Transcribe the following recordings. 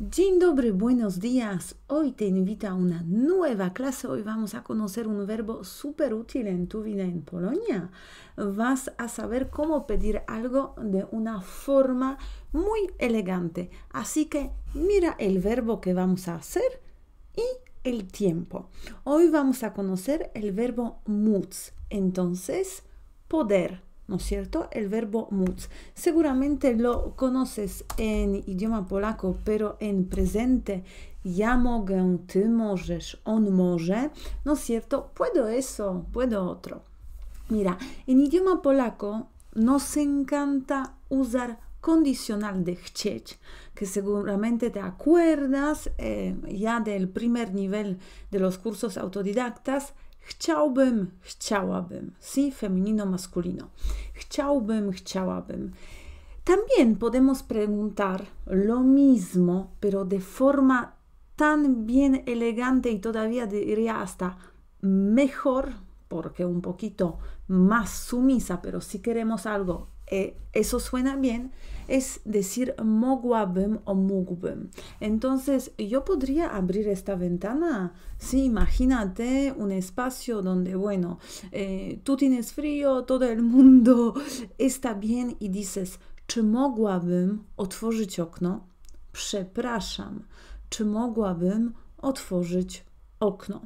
Dzień dobry, buenos días. Hoy te invito a una nueva clase. Hoy vamos a conocer un verbo súper útil en tu vida en Polonia. Vas a saber cómo pedir algo de una forma muy elegante. Así que mira el verbo que vamos a hacer y el tiempo. Hoy vamos a conocer el verbo MUTZ, Entonces, poder. ¿no es cierto? El verbo MUTZ. Seguramente lo conoces en idioma polaco, pero en presente ya mogę, ty możesz, on może, ¿no es cierto? Puedo eso, puedo otro. Mira, en idioma polaco nos encanta usar condicional de chcieć, que seguramente te acuerdas eh, ya del primer nivel de los cursos autodidactas, Sí, femenino, masculino. También podemos preguntar lo mismo, pero de forma tan bien elegante y todavía diría hasta mejor, porque un poquito más sumisa, pero si queremos algo eh, eso suena bien, es decir mogłabym o mógłbym. Entonces, yo podría abrir esta ventana. Sí, imagínate un espacio donde, bueno, eh, tú tienes frío, todo el mundo está bien y dices, czy mogłabym otworzyć okno? Przepraszam, czy mogłabym otworzyć okno?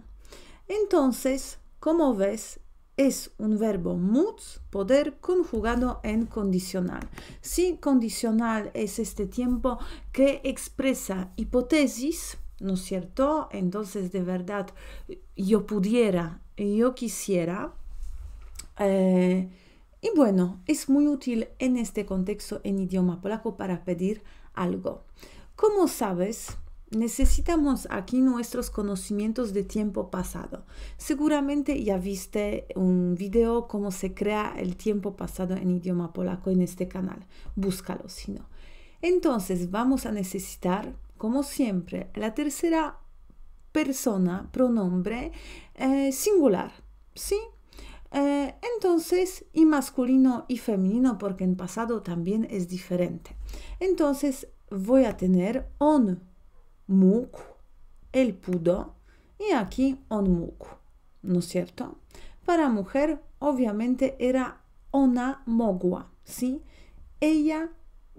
Entonces, como ves, es un verbo mut poder, conjugado en condicional. Si condicional es este tiempo que expresa hipótesis, ¿no es cierto? Entonces, de verdad, yo pudiera, yo quisiera. Eh, y bueno, es muy útil en este contexto en idioma polaco para pedir algo. Como sabes, necesitamos aquí nuestros conocimientos de tiempo pasado. Seguramente ya viste un video cómo se crea el tiempo pasado en idioma polaco en este canal. Búscalo si no. Entonces vamos a necesitar, como siempre, la tercera persona, pronombre eh, singular. ¿Sí? Eh, entonces, y masculino y femenino, porque en pasado también es diferente. Entonces, voy a tener on muk, el pudo y aquí on muk ¿no es cierto? Para mujer, obviamente, era ona mogua ¿sí? Ella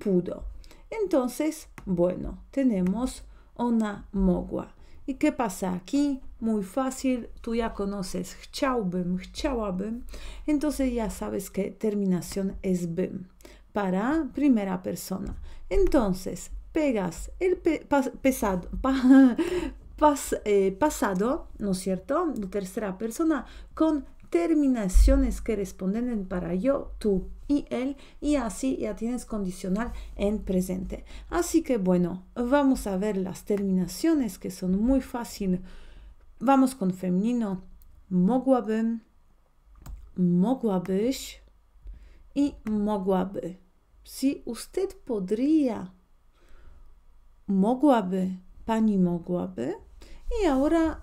pudo. Entonces, bueno, tenemos ona mogua ¿Y qué pasa aquí? Muy fácil, tú ya conoces chciałbym, chciałabym. Entonces ya sabes que terminación es BEM. para primera persona. Entonces, pegas el eh, pasado, ¿no es cierto?, de tercera persona con terminaciones que responden para yo, tú y él y así ya tienes condicional en presente. Así que bueno, vamos a ver las terminaciones que son muy fáciles. Vamos con femenino. Mogłabym, mogłabyś y mogłaby. Si usted podría mogłaby, pani mogłaby. Y ahora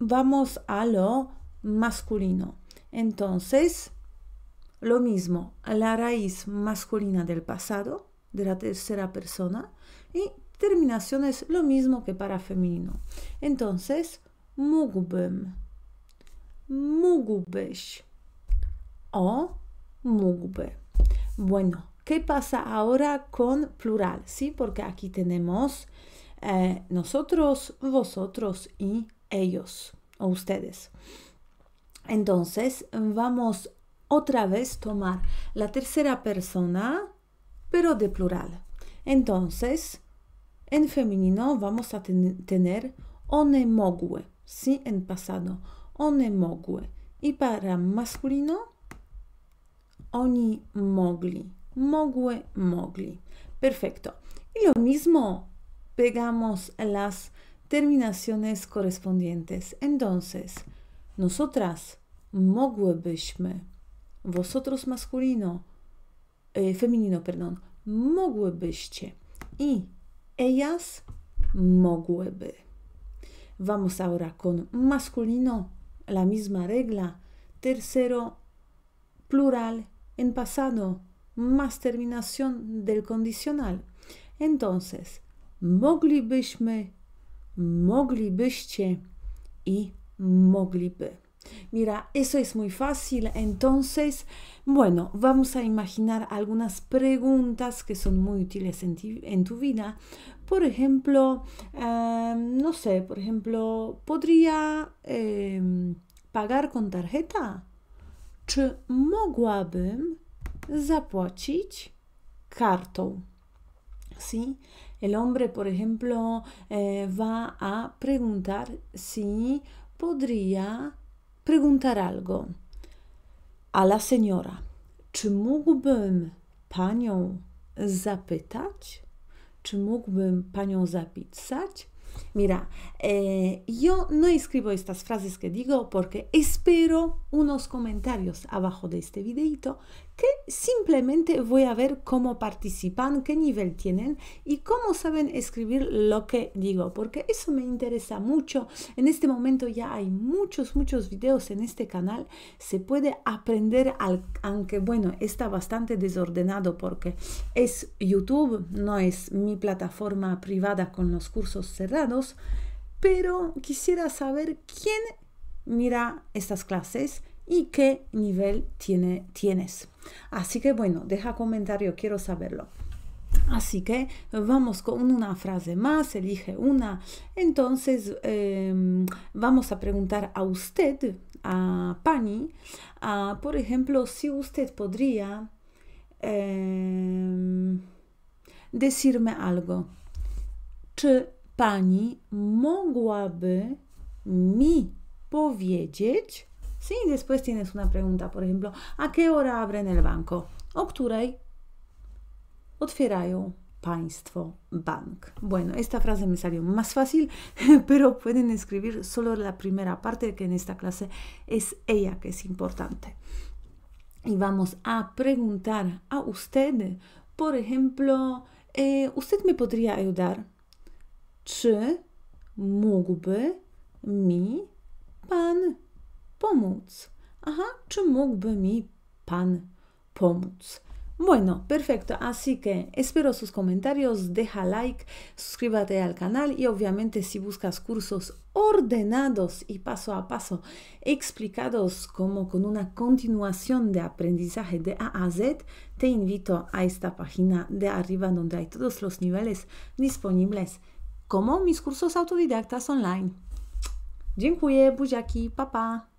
vamos a lo masculino. Entonces, lo mismo, la raíz masculina del pasado, de la tercera persona, y terminación es lo mismo que para femenino. Entonces, mógłbym, mógłbyś o mógłby. Bueno, ¿Qué pasa ahora con plural? ¿Sí? Porque aquí tenemos eh, nosotros, vosotros y ellos o ustedes. Entonces vamos otra vez tomar la tercera persona, pero de plural. Entonces, en femenino vamos a tener one ¿sí? En pasado, one Y para masculino, onimogli mogue, mogli. Perfecto. Y lo mismo pegamos las terminaciones correspondientes. Entonces, nosotras mogłybyśmy, vosotros masculino, eh, femenino, perdón, mogłybyście y ellas mogłyby. Vamos ahora con masculino, la misma regla, tercero, plural, en pasado, más terminación del condicional. Entonces, moglibyśmy, moglibyście y mogliby. Mira, eso es muy fácil. Entonces, bueno, vamos a imaginar algunas preguntas que son muy útiles en, tu vida. Por ejemplo, em, no sé, por ejemplo, ¿podría em, pagar con tarjeta? Czy zapłacić kartą. si? El hombre, por ejemplo, eh, va a preguntar si podría preguntar algo a la señora. Czy mógłbym panią zapytać? Czy mógłbym panią zapisać? Mira, eh, yo no escribo estas frases que digo porque espero unos comentarios abajo de este videito que simplemente voy a ver cómo participan, qué nivel tienen y cómo saben escribir lo que digo, porque eso me interesa mucho. En este momento ya hay muchos, muchos videos en este canal. Se puede aprender, aunque bueno, está bastante desordenado porque es YouTube, no es mi plataforma privada con los cursos cerrados pero quisiera saber quién mira estas clases y qué nivel tiene, tienes. Así que bueno, deja comentario, quiero saberlo. Así que vamos con una frase más, elige una. Entonces em, vamos a preguntar a usted, a Pani, por ejemplo, si usted podría em, decirme algo pani mogłaby mi powiedzieć? Sí, después tienes una pregunta, por ejemplo, ¿a qué hora abren el banco? O której otwierają Państwo bank. Bueno, esta frase me salió más fácil, pero pueden escribir solo la primera parte, que en esta clase es ella que es importante. Y vamos a preguntar a usted, por ejemplo, eh, ¿usted me podría ayudar? Czy mi pan pomóc? mi pan pomóc? Bueno, perfecto. Así que espero sus comentarios, deja like, suscríbete al canal y obviamente si buscas cursos ordenados y paso a paso explicados como con una continuación de aprendizaje de A a Z, te invito a esta página de arriba donde hay todos los niveles disponibles como mis cursos autodidactas online. Dziękuję, buziaki, papa! Pa.